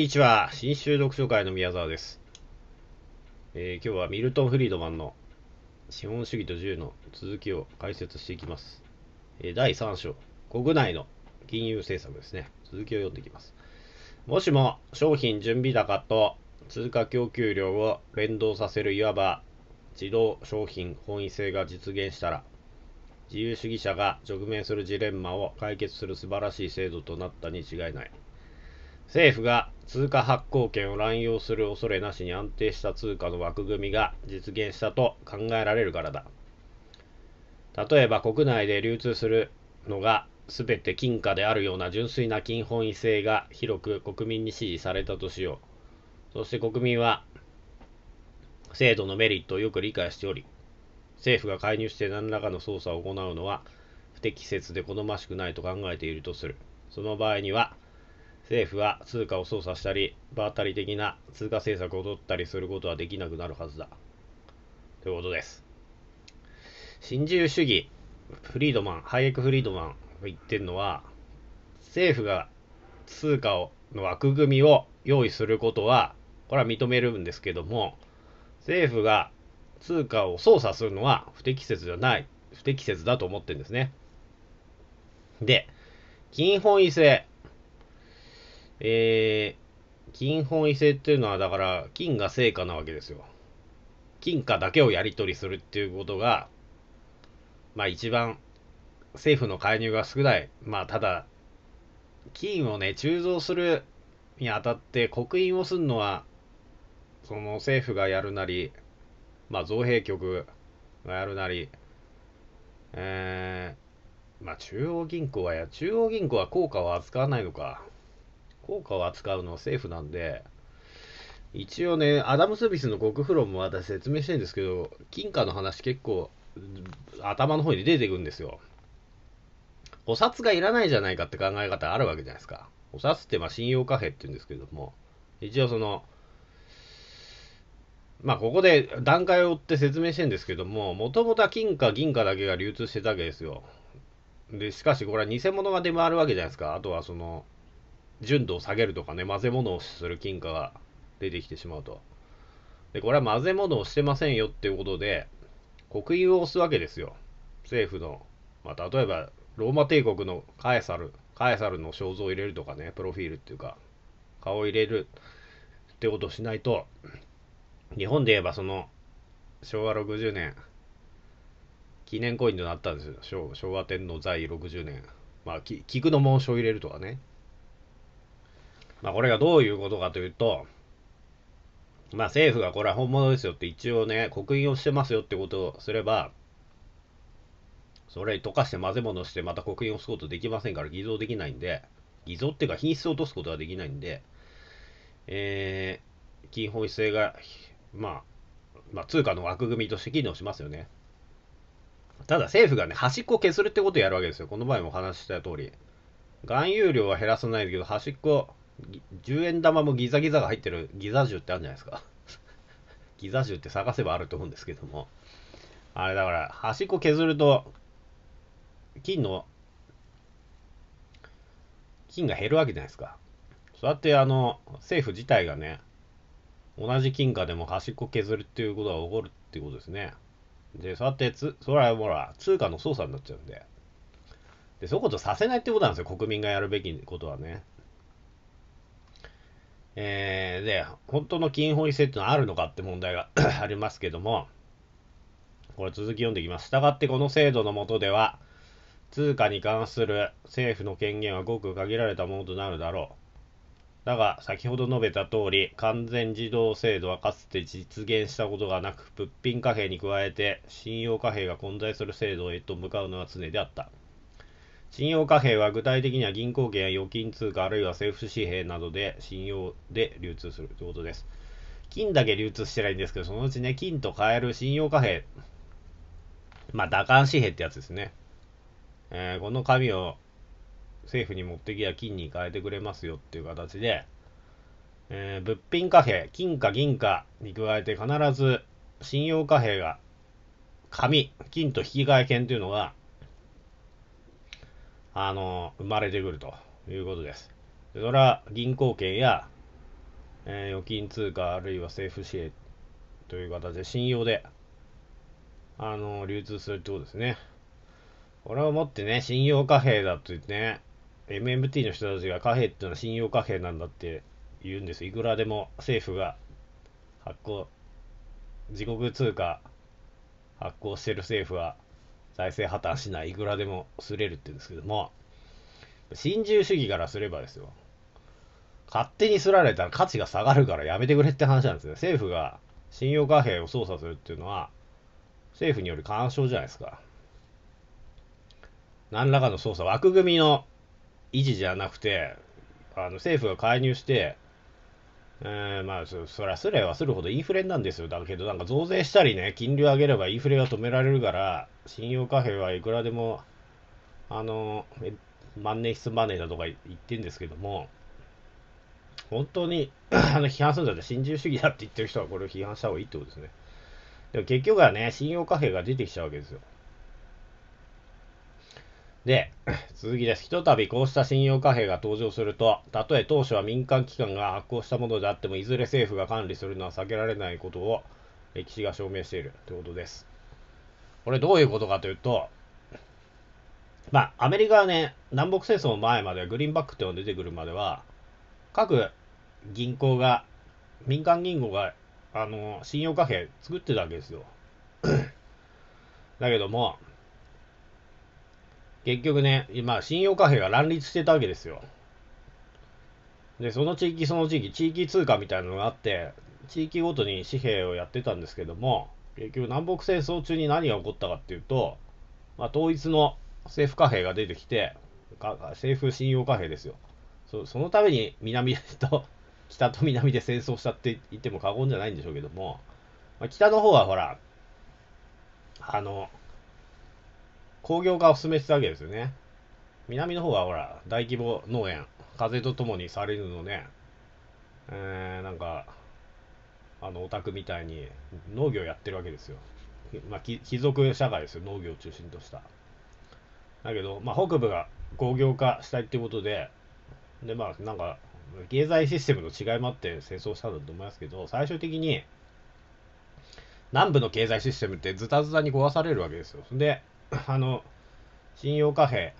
にちは。新州読書会の宮沢です。えー、今日はミルトン・フリードマンの資本主義と自由の続きを解説していきます。えー、第3章、国内の金融政策ですね。続きを読んでいきます。もしも商品準備高と通貨供給量を連動させるいわば自動商品本位制が実現したら、自由主義者が直面するジレンマを解決する素晴らしい制度となったに違いない。政府が通貨発行権を乱用する恐れなしに安定した通貨の枠組みが実現したと考えられるからだ。例えば国内で流通するのが全て金貨であるような純粋な金本位制が広く国民に支持されたとしよう。そして国民は制度のメリットをよく理解しており、政府が介入して何らかの操作を行うのは不適切で好ましくないと考えているとする。その場合には、政府は通貨を操作したり、場当たり的な通貨政策を取ったりすることはできなくなるはずだ。ということです。新自由主義、フリードマン、ハイエク・フリードマンが言ってるのは、政府が通貨をの枠組みを用意することは、これは認めるんですけども、政府が通貨を操作するのは不適切じゃない、不適切だと思ってるんですね。で、金本位制。えー、金本位制っていうのは、だから、金が成果なわけですよ。金貨だけをやり取りするっていうことが、まあ一番政府の介入が少ない。まあただ、金をね、鋳造するにあたって刻印をするのは、その政府がやるなり、まあ造幣局がやるなり、えー、まあ中央銀行はや、中央銀行は効果を扱わないのか。効果を扱うのは政府なんで、一応ね、アダム・スミスの極風論も私説明してるんですけど、金貨の話結構頭の方に出てくるんですよ。お札がいらないじゃないかって考え方あるわけじゃないですか。お札ってまあ信用貨幣って言うんですけども、一応その、まあここで段階を追って説明してるんですけども、もともとは金貨、銀貨だけが流通してたわけですよ。で、しかしこれは偽物が出回るわけじゃないですか。あとはその、純度を下げるとかね、混ぜ物をする菌貨が出てきてしまうと。で、これは混ぜ物をしてませんよっていうことで、国有を押すわけですよ。政府の。まあ、例えば、ローマ帝国のカエサル、カエサルの肖像を入れるとかね、プロフィールっていうか、顔を入れるってことをしないと、日本で言えばその、昭和60年、記念コインとなったんですよ。昭和天皇在位60年。まあ、菊の紋章を入れるとかね。まあ、これがどういうことかというと、まあ、政府がこれは本物ですよって一応ね、刻印をしてますよってことをすれば、それ溶かして混ぜ物してまた刻印を押すことできませんから偽造できないんで、偽造っていうか品質を落とすことはできないんで、えー、金本位制が、まあ、まあ、通貨の枠組みとして機能しますよね。ただ政府がね、端っこを削るってことをやるわけですよ。この前もお話しした通り。含有量は減らさないけど、端っこ、10円玉もギザギザが入ってるギザ銃ってあるんじゃないですか。ギザ銃って探せばあると思うんですけども。あれだから、端っこ削ると、金の、金が減るわけじゃないですか。そうやって、あの、政府自体がね、同じ金貨でも端っこ削るっていうことが起こるっていうことですね。で、そうやってつ、それはほら、通貨の操作になっちゃうんで。で、そういうことさせないってことなんですよ、国民がやるべきことはね。えー、で、本当の金本位制ってのはあるのかって問題が ありますけども、これ続き読んでいきます。したがってこの制度の下では、通貨に関する政府の権限はごく限られたものとなるだろう。だが、先ほど述べた通り、完全自動制度はかつて実現したことがなく、物品貨幣に加えて信用貨幣が混在する制度へと向かうのは常であった。信用貨幣は具体的には銀行券や預金通貨あるいは政府紙幣などで信用で流通するということです。金だけ流通してないんですけど、そのうちね、金と買える信用貨幣、まあ、打艦紙幣ってやつですね。えー、この紙を政府に持ってきや金に変えてくれますよっていう形で、えー、物品貨幣、金貨銀貨に加えて必ず信用貨幣が紙、金と引き換え券というのがあの、生まれてくるということです。でそれは銀行券や、えー、預金通貨あるいは政府支援という形で信用で、あの、流通するってことですね。これをもってね、信用貨幣だと言ってね、MMT の人たちが貨幣っていうのは信用貨幣なんだって言うんです。いくらでも政府が発行、自国通貨発行してる政府は財政破綻しないいくらでもすれるって言うんですけども新自由主義からすればですよ勝手にすられたら価値が下がるからやめてくれって話なんですね政府が信用貨幣を操作するっていうのは政府による干渉じゃないですか何らかの操作枠組みの維持じゃなくてあの政府が介入してえー、まあそ、そりゃすればするほどインフレなんですよ。だけど、なんか増税したりね、金利を上げればインフレが止められるから、信用貨幣はいくらでも、あの、万年筆マネーだとか言ってるんですけども、本当に あの批判するんだったら新自由主義だって言ってる人はこれを批判した方がいいってことですね。でも結局はね、信用貨幣が出てきちゃうわけですよ。で、続きです。ひとたびこうした信用貨幣が登場すると、たとえ当初は民間機関が発行したものであっても、いずれ政府が管理するのは避けられないことを歴史が証明しているということです。これどういうことかというと、まあ、アメリカはね、南北戦争の前まで、グリーンバックっていうのが出てくるまでは、各銀行が、民間銀行が、あの、信用貨幣作ってたわけですよ。だけども、結局ね、今、信用貨幣が乱立してたわけですよ。で、その地域その地域、地域通貨みたいなのがあって、地域ごとに紙幣をやってたんですけども、結局南北戦争中に何が起こったかっていうと、まあ、統一の政府貨幣が出てきて、政府信用貨幣ですよ。そそのために南と 北と南で戦争したって言っても過言じゃないんでしょうけども、まあ、北の方はほら、あの、工業化を進めてたわけですよね。南の方はほら、大規模農園、風と共にされるのね、えー、なんか、あのお宅みたいに農業やってるわけですよ。まあ、貴族社会ですよ、農業を中心とした。だけど、まあ、北部が工業化したいっていうことで、で、まあ、なんか、経済システムの違いもあって戦争したんだと思いますけど、最終的に、南部の経済システムってズタズタに壊されるわけですよ。で、あの、信用貨幣、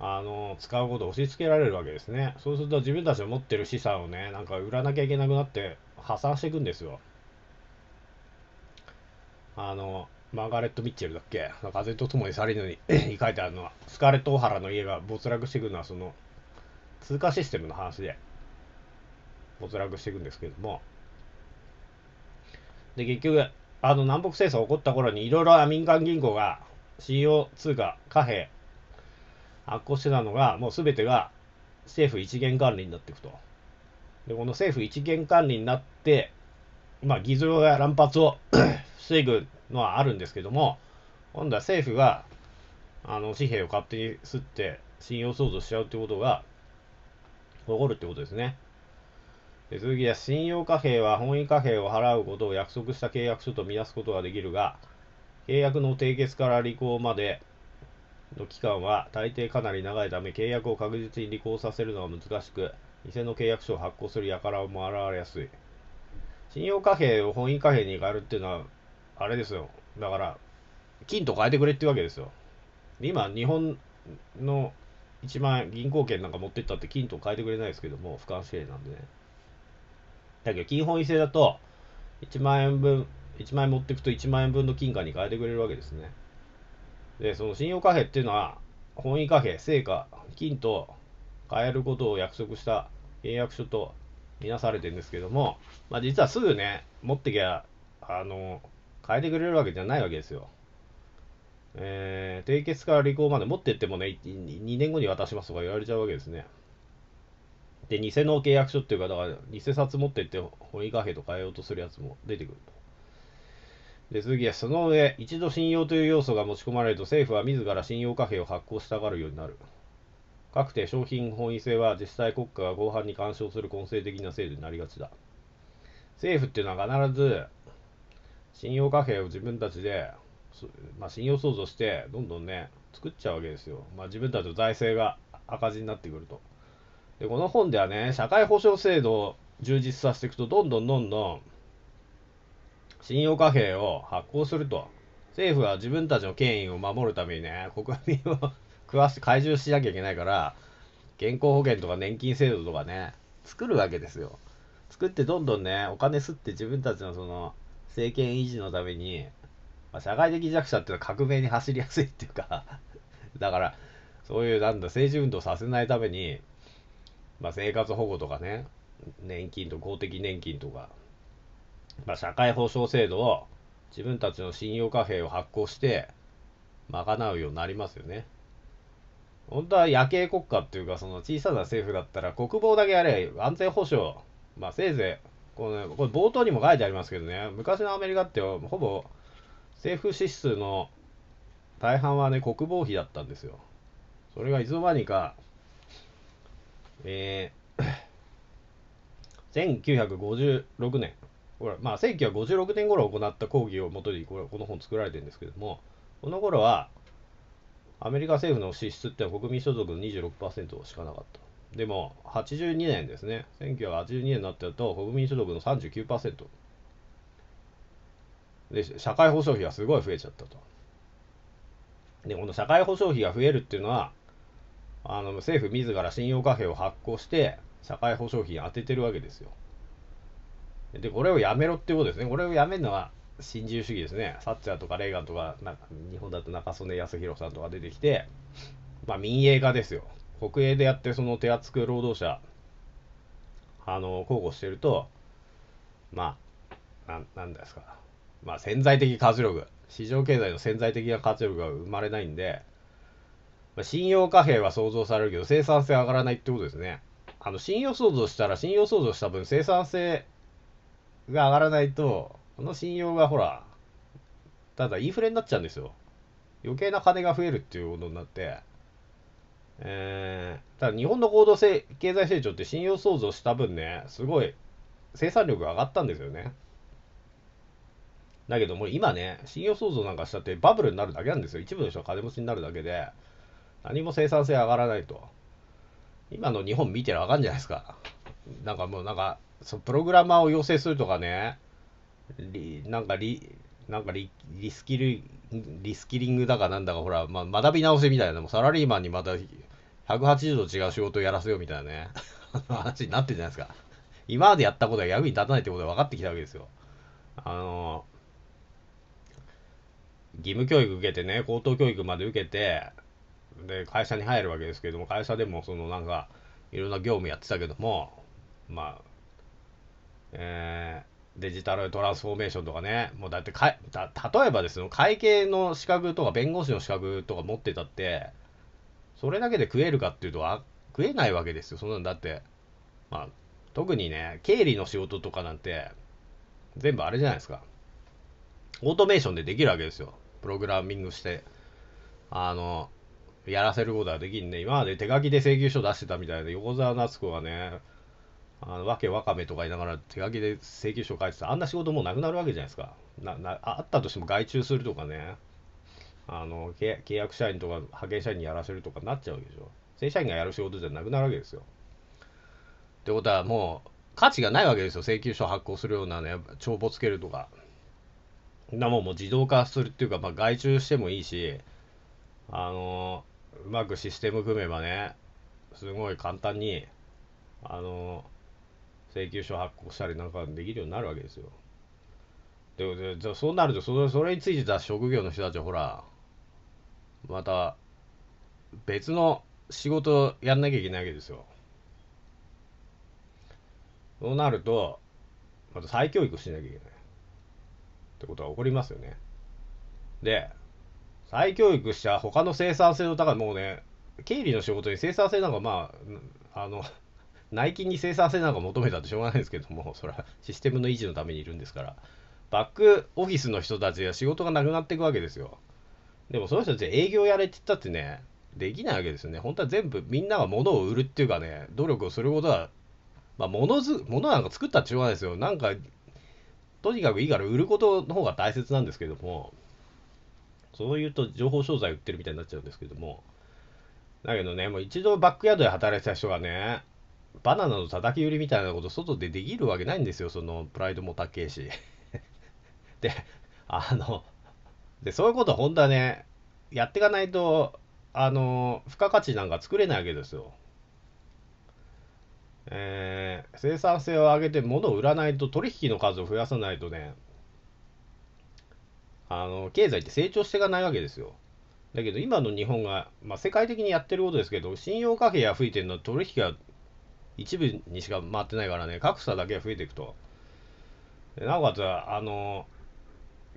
あの使うことを押し付けられるわけですね。そうすると自分たちの持ってる資産をね、なんか売らなきゃいけなくなって破産していくんですよ。あの、マーガレット・ミッチェルだっけ風と共に去りぬに書いてあるのは、スカーレット・オハラの家が没落していくのは、その、通貨システムの話で、没落していくんですけども。で、結局、あの、南北戦争起こった頃に、いろいろ民間銀行が信用通貨、貨幣、発行してたのが、もう全てが政府一元管理になっていくと。で、この政府一元管理になって、まあ、偽造や乱発を 防ぐのはあるんですけども、今度は政府があの紙幣を勝手に吸って信用創造しちゃうってことが起こるってことですね。できは信用貨幣は本意貨幣を払うことを約束した契約書と見なすことができるが、契約の締結から履行までの期間は大抵かなり長いため契約を確実に履行させるのは難しく偽の契約書を発行する輩も現れやすい信用貨幣を本位貨幣に変えるっていうのはあれですよだから金と変えてくれってうわけですよ今日本の1万円銀行券なんか持ってったって金と変えてくれないですけども不完支援なんでねだけど金本位制だと1万円分1万円持ってくと1万円分の金貨に変えてくれるわけですねで、その信用貨幣っていうのは、本位貨幣、成果、金と変えることを約束した契約書とみなされてるんですけども、まあ、実はすぐね、持ってきゃ、あの、変えてくれるわけじゃないわけですよ。えー、締結から履行まで持ってってもね、2年後に渡しますとか言われちゃうわけですね。で、偽の契約書っていうか、だから、偽札持ってって、本意貨幣と変えようとするやつも出てくると。で次はその上、一度信用という要素が持ち込まれると政府は自ら信用貨幣を発行したがるようになる。かくて商品本位制は実際国家が合範に干渉する根性的な制度になりがちだ。政府っていうのは必ず信用貨幣を自分たちで、まあ、信用創造してどんどんね、作っちゃうわけですよ。まあ、自分たちの財政が赤字になってくると。で、この本ではね、社会保障制度を充実させていくと、どんどんどんどん信用貨幣を発行すると。政府は自分たちの権威を守るためにね、国民を食わして、懐柔しなきゃいけないから、健康保険とか年金制度とかね、作るわけですよ。作ってどんどんね、お金すって自分たちのその、政権維持のために、まあ、社会的弱者っていうのは革命に走りやすいっていうか だから、そういう、なんだ、政治運動させないために、まあ、生活保護とかね、年金と公的年金とか、まあ、社会保障制度を自分たちの信用貨幣を発行して賄うようになりますよね。本当は夜景国家っていうか、その小さな政府だったら国防だけやれ、安全保障、まあせいぜい、この、ね、これ冒頭にも書いてありますけどね、昔のアメリカってほぼ政府支出の大半はね、国防費だったんですよ。それがいつの間にか、えー、1956 年、ほら、まあ、1956年頃行った講義をもとにこれこの本作られてるんですけども、この頃は、アメリカ政府の支出ってのは国民所得の26%しかなかった。でも、82年ですね。1982年になってると、国民所得の39%。で、社会保障費がすごい増えちゃったと。で、この社会保障費が増えるっていうのは、あの政府自ら信用貨幣を発行して、社会保障費に充ててるわけですよ。で、これをやめろってことですね。これをやめるのは新自由主義ですね。サッチャーとかレーガンとか、な日本だと中曽根康弘さんとか出てきて、まあ民営化ですよ。国営でやってその手厚く労働者、あの、交互してると、まあ、ななんですか。まあ潜在的活力。市場経済の潜在的な活力が生まれないんで、まあ、信用貨幣は創造されるけど、生産性上がらないってことですね。あの、信用創造したら、信用創造した分、生産性が上がらないと、この信用がほら、ただインフレになっちゃうんですよ。余計な金が増えるっていうことになって、えー、ただ日本の行動経済成長って信用創造した分ね、すごい生産力が上がったんですよね。だけども今ね、信用創造なんかしたってバブルになるだけなんですよ。一部の人が金持ちになるだけで、何も生産性上がらないと。今の日本見てるわかんじゃないですか。なんかもうなんか、そプログラマーを養成するとかね、なんかリ、なんかリリスキル、リスキリングだかなんだか、ほら、まあ、学び直せみたいな、もうサラリーマンにまた180度違う仕事をやらせようみたいなね、話になってるじゃないですか。今までやったことは役に立たないってことが分かってきたわけですよ。あの、義務教育受けてね、高等教育まで受けて、で、会社に入るわけですけれども、会社でもそのなんか、いろんな業務やってたけども、まあ、えー、デジタルトランスフォーメーションとかね、もうだってか例えばですよ、会計の資格とか弁護士の資格とか持ってたって、それだけで食えるかっていうと、あ食えないわけですよ、そんなんだって。まあ、特にね、経理の仕事とかなんて、全部あれじゃないですか。オートメーションでできるわけですよ。プログラミングして。あの、やらせることはできんね。今まで手書きで請求書出してたみたいで、横澤夏子がね、あのわけわかめとか言いながら手書きで請求書書いてたあんな仕事もうなくなるわけじゃないですかななあったとしても外注するとかねあの契約社員とか派遣社員にやらせるとかなっちゃうわけでしょ正社員がやる仕事じゃなくなるわけですよってことはもう価値がないわけですよ請求書発行するようなね帳簿つけるとかなもうも自動化するっていうか、まあ、外注してもいいしあのうまくシステム組めばねすごい簡単にあの請求書発行したりなんかできるようになるわけですよ。で、でそうなるとそれ、それについてた職業の人たちはほら、また別の仕事やんなきゃいけないわけですよ。そうなると、また再教育しなきゃいけない。ってことが起こりますよね。で、再教育した他の生産性の高い、もうね、経理の仕事に生産性なんかまあ、あの、内勤に生産性なんか求めたってしょうがないですけども、それはシステムの維持のためにいるんですから、バックオフィスの人たちは仕事がなくなっていくわけですよ。でもその人たち営業やれって言ったってね、できないわけですよね。本当は全部みんなが物を売るっていうかね、努力をすることは、まあ、物ず、物なんか作ったってしょうがないですよ。なんか、とにかくいいから売ることの方が大切なんですけども、そう言うと情報商材売ってるみたいになっちゃうんですけども、だけどね、もう一度バックヤードで働いてた人がね、バナナの叩き売りみたいなこと外でできるわけないんですよそのプライドも高えし であのでそういうこと本当はねやっていかないとあの付加価値なんか作れないわけですよえー、生産性を上げて物を売らないと取引の数を増やさないとねあの経済って成長していかないわけですよだけど今の日本が、まあ、世界的にやってることですけど信用関係が増えてるのは取引が一部にしか回ってないからね、格差だけ増えていくと。なおかつ、あの、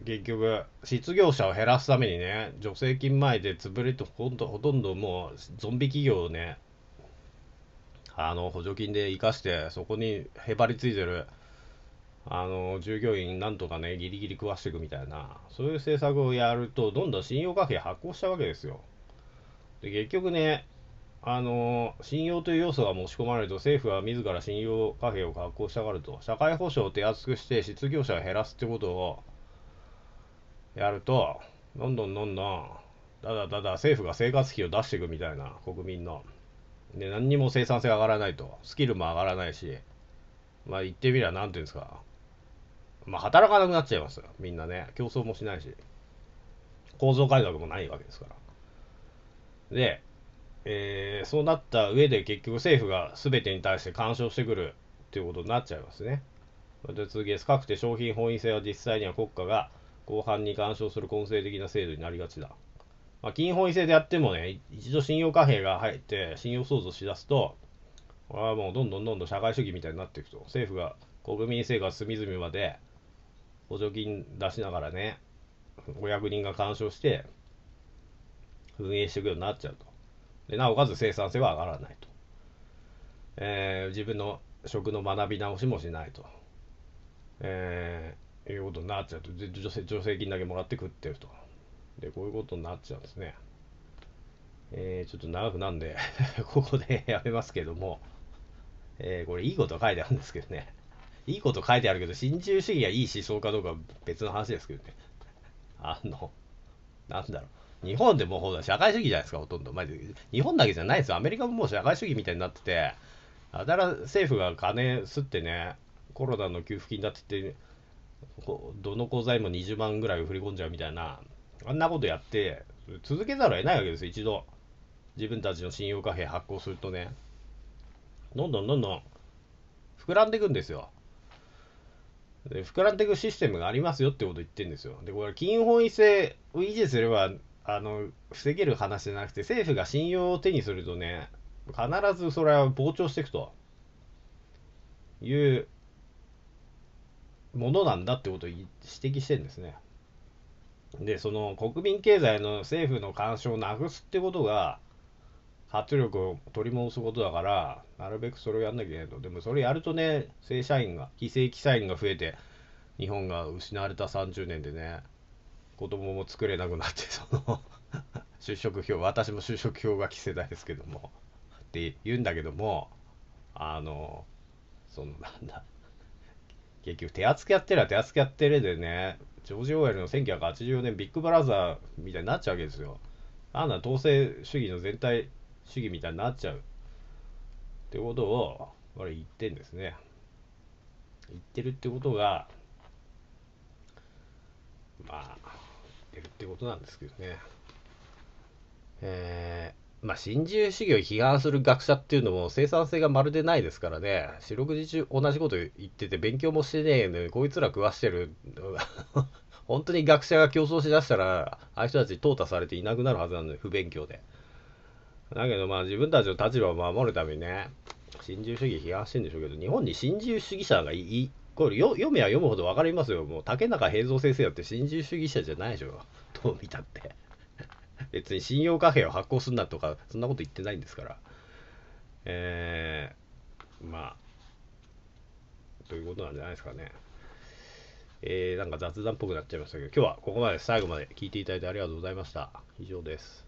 結局、失業者を減らすためにね、助成金前で潰れてほとほとんどもうゾンビ企業をね、あの補助金で生かして、そこにへばりついてるあの従業員なんとかね、ギリギリ食わしていくみたいな、そういう政策をやると、どんどん信用関係発行したわけですよ。で結局ね、あの信用という要素が持ち込まれると政府は自ら信用貨幣を発行したがると社会保障を手厚くして失業者を減らすってことをやるとどんどんどんどんただただ政府が生活費を出していくみたいな国民ので何にも生産性上がらないとスキルも上がらないしまあ言ってみりゃ何て言うんですかまあ働かなくなっちゃいますみんなね競争もしないし構造改革もないわけですからでえー、そうなった上で結局政府が全てに対して干渉してくるということになっちゃいますね。で次です。かくて商品本位制は実際には国家が後半に干渉する根性的な制度になりがちだ。まあ、金本位制でやってもね、一度信用貨幣が入って信用創造しだすと、これはもうどんどんどんどん社会主義みたいになっていくと。政府が国民生活隅々まで補助金出しながらね、お役人が干渉して運営していくようになっちゃうと。でなおかつ生産性は上がらないと、えー、自分の食の学び直しもしないと、えー、いうことになっちゃうと女性助成金だけもらって食ってるとでこういうことになっちゃうんですね、えー、ちょっと長くなんで ここで やめますけども、えー、これいいこと書いてあるんですけどねいいこと書いてあるけど、心中主義がいい思想かどうかは別の話ですけどね。あの、なんだろう。日本でもほら社会主義じゃないですか、ほとんど。まあ、日本だけじゃないですよ。アメリカももう社会主義みたいになってて、あだら政府が金すってね、コロナの給付金だって言って、どの口座も20万ぐらい振り込んじゃうみたいな、あんなことやって、続けざるを得ないわけですよ、一度。自分たちの信用貨幣発行するとね。どんどんどんどん膨らんでいくんですよ。で膨らんでいくシステムがありますよってことを言ってるんですよ。で、これ、金本位制を維持すればあの防げる話じゃなくて政府が信用を手にするとね必ずそれは膨張していくというものなんだってことを指摘してるんですね。でその国民経済の政府の干渉をなくすってことが圧力を取り戻すことだからなるべくそれをやんなきゃいけないとでもそれやるとね正社員が非正規社員が増えて日本が失われた30年でね子供も作れなくなって その就職票私も就職氷河き世代ですけどもって言うんだけどもあのそのなんだ結局手厚くやってりゃ手厚くやってるでねジョージ・オーエルの1 9 8 0年ビッグブラザーみたいになっちゃうわけですよあんな統制主義の全体主義みたいになっちゃうってことを俺言ってんですね言ってるってことがまあってるってことなんですけどね。えー、まあ、新自由主義を批判する学者っていうのも生産性がまるでないですからね、四六時中同じこと言ってて、勉強もしてねえのに、こいつら食わしてる、本当に学者が競争しだしたら、ああいう人たち淘汰されていなくなるはずなので、不勉強で。だけどまあ自分たちの立場を守るためにね、新自由主義批判してるんでしょうけど、日本に新自由主義者がいいこれ読めば読むほど分かりますよ。もう竹中平蔵先生だって新自由主義者じゃないでしょ。どう見たって。別に信用貨幣を発行すんなとか、そんなこと言ってないんですから。えー、まあ、ということなんじゃないですかね。えー、なんか雑談っぽくなっちゃいましたけど、今日はここまで最後まで聞いていただいてありがとうございました。以上です。